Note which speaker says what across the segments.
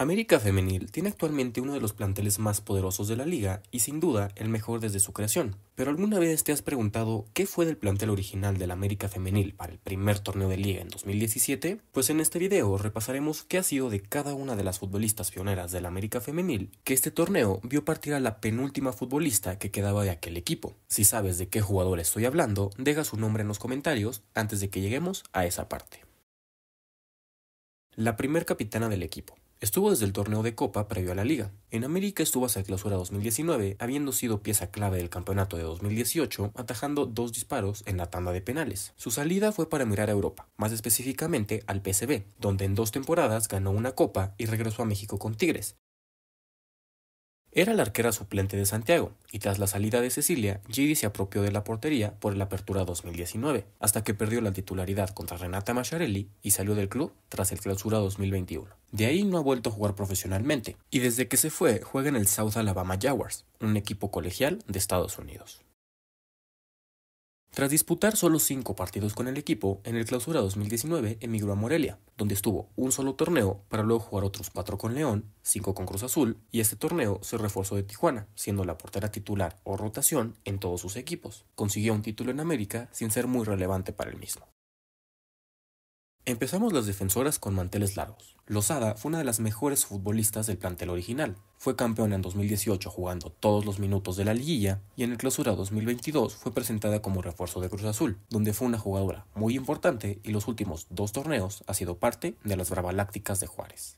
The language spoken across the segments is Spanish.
Speaker 1: América Femenil tiene actualmente uno de los planteles más poderosos de la liga y sin duda el mejor desde su creación. Pero alguna vez te has preguntado qué fue del plantel original de la América Femenil para el primer torneo de liga en 2017? Pues en este video repasaremos qué ha sido de cada una de las futbolistas pioneras la América Femenil que este torneo vio partir a la penúltima futbolista que quedaba de aquel equipo. Si sabes de qué jugador estoy hablando, deja su nombre en los comentarios antes de que lleguemos a esa parte. La primer capitana del equipo. Estuvo desde el torneo de Copa previo a la Liga. En América estuvo hasta el clausura 2019, habiendo sido pieza clave del campeonato de 2018, atajando dos disparos en la tanda de penales. Su salida fue para mirar a Europa, más específicamente al PSV, donde en dos temporadas ganó una Copa y regresó a México con Tigres, era la arquera suplente de Santiago, y tras la salida de Cecilia, Giri se apropió de la portería por el Apertura 2019, hasta que perdió la titularidad contra Renata Macharelli y salió del club tras el Clausura 2021. De ahí no ha vuelto a jugar profesionalmente, y desde que se fue juega en el South Alabama Jaguars, un equipo colegial de Estados Unidos. Tras disputar solo cinco partidos con el equipo, en el clausura 2019 emigró a Morelia, donde estuvo un solo torneo para luego jugar otros cuatro con León, cinco con Cruz Azul, y este torneo se reforzó de Tijuana, siendo la portera titular o rotación en todos sus equipos. Consiguió un título en América sin ser muy relevante para el mismo. Empezamos las defensoras con manteles largos. Lozada fue una de las mejores futbolistas del plantel original. Fue campeona en 2018 jugando todos los minutos de la liguilla y en el clausura 2022 fue presentada como refuerzo de Cruz Azul, donde fue una jugadora muy importante y los últimos dos torneos ha sido parte de las Bravalácticas de Juárez.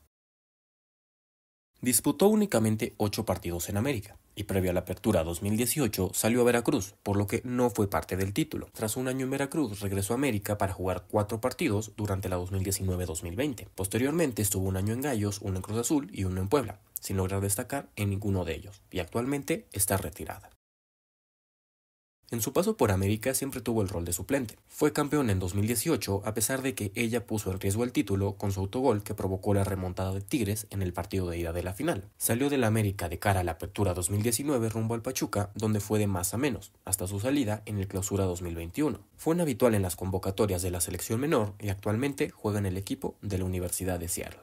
Speaker 1: Disputó únicamente ocho partidos en América y previo a la apertura 2018 salió a Veracruz, por lo que no fue parte del título. Tras un año en Veracruz, regresó a América para jugar cuatro partidos durante la 2019-2020. Posteriormente estuvo un año en Gallos, uno en Cruz Azul y uno en Puebla, sin lograr destacar en ninguno de ellos, y actualmente está retirada. En su paso por América siempre tuvo el rol de suplente. Fue campeón en 2018 a pesar de que ella puso en riesgo el título con su autogol que provocó la remontada de Tigres en el partido de ida de la final. Salió del América de cara a la apertura 2019 rumbo al Pachuca, donde fue de más a menos, hasta su salida en el clausura 2021. Fue un habitual en las convocatorias de la selección menor y actualmente juega en el equipo de la Universidad de Seattle.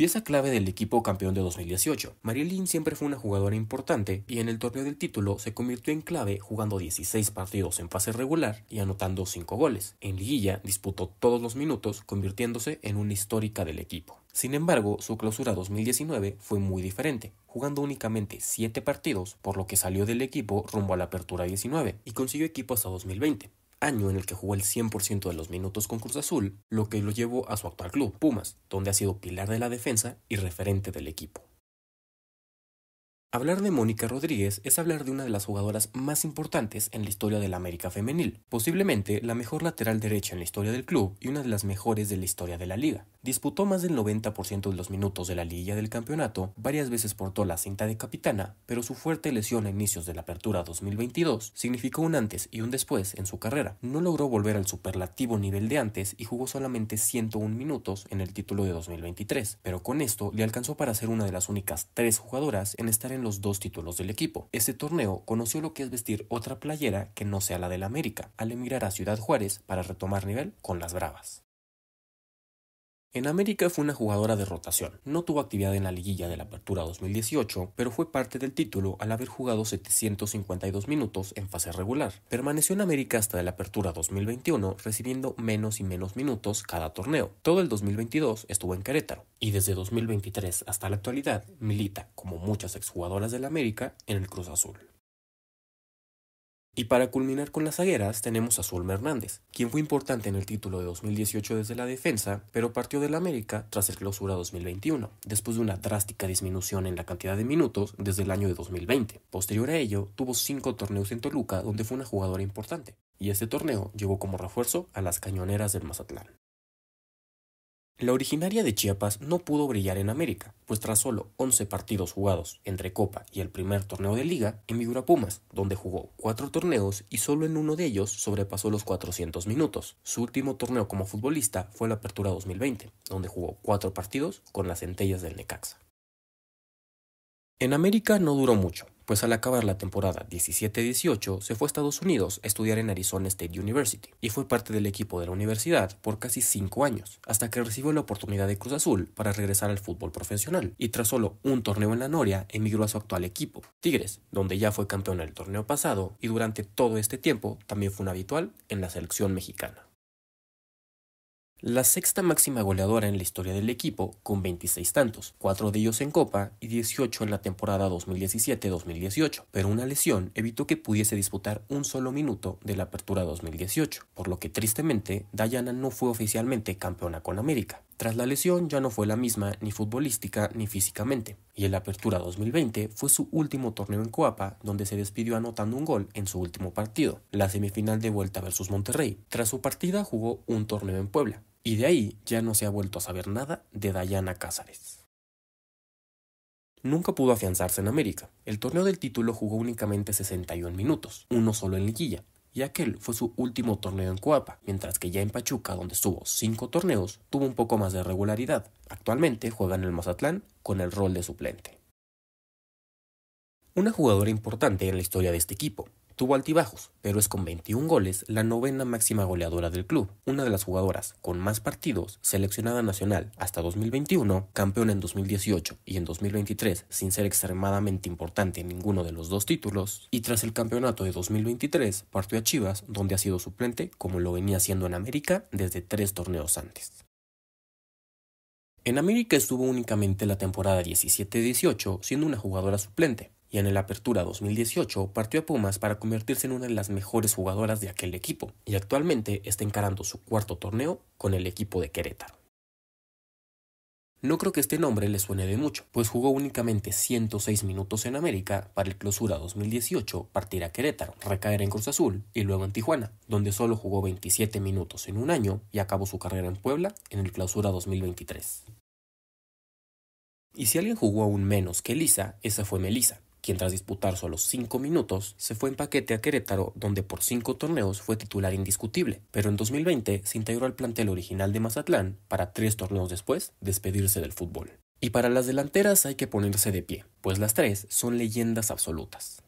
Speaker 1: Pieza clave del equipo campeón de 2018, Marilyn siempre fue una jugadora importante y en el torneo del título se convirtió en clave jugando 16 partidos en fase regular y anotando 5 goles. En liguilla disputó todos los minutos convirtiéndose en una histórica del equipo. Sin embargo, su clausura 2019 fue muy diferente, jugando únicamente 7 partidos, por lo que salió del equipo rumbo a la apertura 19 y consiguió equipo hasta 2020 año en el que jugó el 100% de los minutos con Cruz Azul, lo que lo llevó a su actual club, Pumas, donde ha sido pilar de la defensa y referente del equipo. Hablar de Mónica Rodríguez es hablar de una de las jugadoras más importantes en la historia de la América Femenil, posiblemente la mejor lateral derecha en la historia del club y una de las mejores de la historia de la liga. Disputó más del 90% de los minutos de la liguilla del campeonato, varias veces portó la cinta de capitana, pero su fuerte lesión a inicios de la apertura 2022 significó un antes y un después en su carrera. No logró volver al superlativo nivel de antes y jugó solamente 101 minutos en el título de 2023, pero con esto le alcanzó para ser una de las únicas tres jugadoras en estar en los dos títulos del equipo. Este torneo conoció lo que es vestir otra playera que no sea la del América, al emigrar a Ciudad Juárez para retomar nivel con las Bravas. En América fue una jugadora de rotación. No tuvo actividad en la liguilla de la Apertura 2018, pero fue parte del título al haber jugado 752 minutos en fase regular. Permaneció en América hasta la Apertura 2021, recibiendo menos y menos minutos cada torneo. Todo el 2022 estuvo en Querétaro y desde 2023 hasta la actualidad milita, como muchas exjugadoras del América, en el Cruz Azul. Y para culminar con las zagueras tenemos a Zulma Hernández, quien fue importante en el título de 2018 desde la defensa, pero partió del América tras el clausura 2021, después de una drástica disminución en la cantidad de minutos desde el año de 2020. Posterior a ello, tuvo cinco torneos en Toluca donde fue una jugadora importante, y este torneo llevó como refuerzo a las cañoneras del Mazatlán. La originaria de Chiapas no pudo brillar en América, pues tras solo 11 partidos jugados entre Copa y el primer torneo de liga, en a Pumas, donde jugó 4 torneos y solo en uno de ellos sobrepasó los 400 minutos. Su último torneo como futbolista fue la Apertura 2020, donde jugó 4 partidos con las centellas del Necaxa. En América no duró mucho, pues al acabar la temporada 17-18 se fue a Estados Unidos a estudiar en Arizona State University y fue parte del equipo de la universidad por casi 5 años, hasta que recibió la oportunidad de Cruz Azul para regresar al fútbol profesional y tras solo un torneo en la Noria emigró a su actual equipo, Tigres, donde ya fue campeón el torneo pasado y durante todo este tiempo también fue un habitual en la selección mexicana la sexta máxima goleadora en la historia del equipo, con 26 tantos, 4 de ellos en Copa y 18 en la temporada 2017-2018, pero una lesión evitó que pudiese disputar un solo minuto de la apertura 2018, por lo que tristemente Dayana no fue oficialmente campeona con América. Tras la lesión ya no fue la misma ni futbolística ni físicamente, y en la apertura 2020 fue su último torneo en Coapa, donde se despidió anotando un gol en su último partido, la semifinal de vuelta versus Monterrey. Tras su partida jugó un torneo en Puebla, y de ahí ya no se ha vuelto a saber nada de Dayana Cázares. Nunca pudo afianzarse en América. El torneo del título jugó únicamente 61 minutos, uno solo en liguilla, y aquel fue su último torneo en Coapa, mientras que ya en Pachuca, donde estuvo cinco torneos, tuvo un poco más de regularidad. Actualmente juega en el Mazatlán con el rol de suplente. Una jugadora importante en la historia de este equipo, Tuvo altibajos, pero es con 21 goles la novena máxima goleadora del club, una de las jugadoras con más partidos, seleccionada nacional hasta 2021, campeona en 2018 y en 2023 sin ser extremadamente importante en ninguno de los dos títulos, y tras el campeonato de 2023 partió a Chivas, donde ha sido suplente como lo venía haciendo en América desde tres torneos antes. En América estuvo únicamente la temporada 17-18 siendo una jugadora suplente, y en el Apertura 2018 partió a Pumas para convertirse en una de las mejores jugadoras de aquel equipo, y actualmente está encarando su cuarto torneo con el equipo de Querétaro. No creo que este nombre le suene de mucho, pues jugó únicamente 106 minutos en América para el Clausura 2018, partir a Querétaro, recaer en Cruz Azul y luego en Tijuana, donde solo jugó 27 minutos en un año y acabó su carrera en Puebla en el Clausura 2023. Y si alguien jugó aún menos que Elisa, esa fue Melisa, quien tras disputar solo 5 minutos se fue en paquete a Querétaro, donde por 5 torneos fue titular indiscutible, pero en 2020 se integró al plantel original de Mazatlán para 3 torneos después despedirse del fútbol. Y para las delanteras hay que ponerse de pie, pues las tres son leyendas absolutas.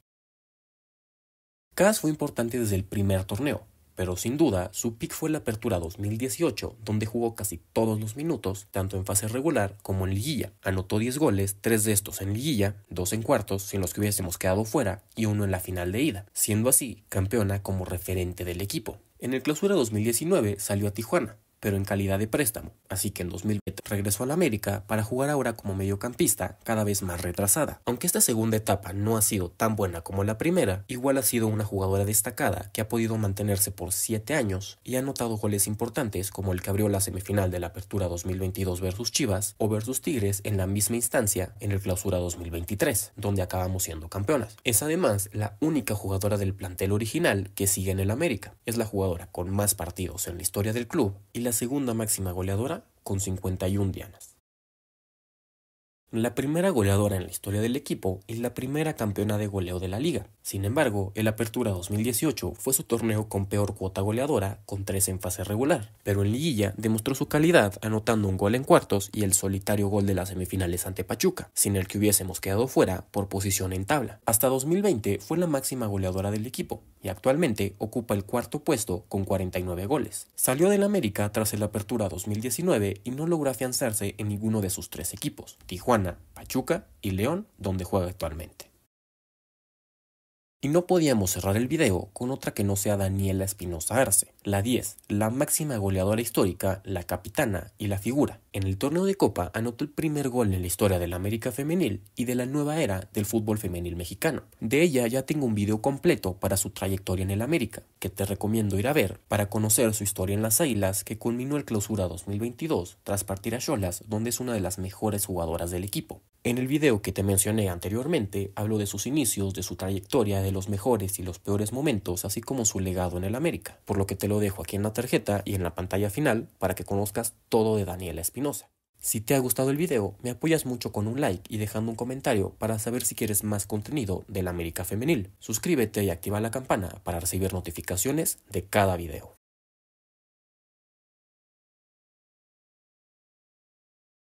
Speaker 1: Cas fue importante desde el primer torneo, pero sin duda su pick fue la apertura 2018, donde jugó casi todos los minutos, tanto en fase regular como en liguilla. Anotó 10 goles, 3 de estos en liguilla, 2 en cuartos, sin los que hubiésemos quedado fuera, y uno en la final de ida, siendo así campeona como referente del equipo. En el clausura 2019 salió a Tijuana, pero en calidad de préstamo, así que en 2020 regresó al América para jugar ahora como mediocampista, cada vez más retrasada. Aunque esta segunda etapa no ha sido tan buena como la primera, igual ha sido una jugadora destacada que ha podido mantenerse por 7 años y ha anotado goles importantes como el que abrió la semifinal de la Apertura 2022 versus Chivas o versus Tigres en la misma instancia en el Clausura 2023, donde acabamos siendo campeonas. Es además la única jugadora del plantel original que sigue en el América. Es la jugadora con más partidos en la historia del club y la la segunda máxima goleadora con 51 dianas la primera goleadora en la historia del equipo y la primera campeona de goleo de la liga. Sin embargo, el Apertura 2018 fue su torneo con peor cuota goleadora, con tres en fase regular, pero en liguilla demostró su calidad anotando un gol en cuartos y el solitario gol de las semifinales ante Pachuca, sin el que hubiésemos quedado fuera por posición en tabla. Hasta 2020 fue la máxima goleadora del equipo y actualmente ocupa el cuarto puesto con 49 goles. Salió del América tras el Apertura 2019 y no logró afianzarse en ninguno de sus tres equipos. Tijuana Pachuca y León, donde juega actualmente. Y no podíamos cerrar el video con otra que no sea Daniela Espinosa Arce, la 10, la máxima goleadora histórica, la capitana y la figura. En el torneo de Copa anotó el primer gol en la historia de la América femenil y de la nueva era del fútbol femenil mexicano. De ella ya tengo un video completo para su trayectoria en el América, que te recomiendo ir a ver para conocer su historia en las Águilas que culminó el clausura 2022 tras partir a Cholas, donde es una de las mejores jugadoras del equipo. En el video que te mencioné anteriormente, hablo de sus inicios, de su trayectoria, de los mejores y los peores momentos, así como su legado en el América, por lo que te lo dejo aquí en la tarjeta y en la pantalla final para que conozcas todo de Daniela Espinosa. Si te ha gustado el video, me apoyas mucho con un like y dejando un comentario para saber si quieres más contenido del América Femenil. Suscríbete y activa la campana para recibir notificaciones de cada video.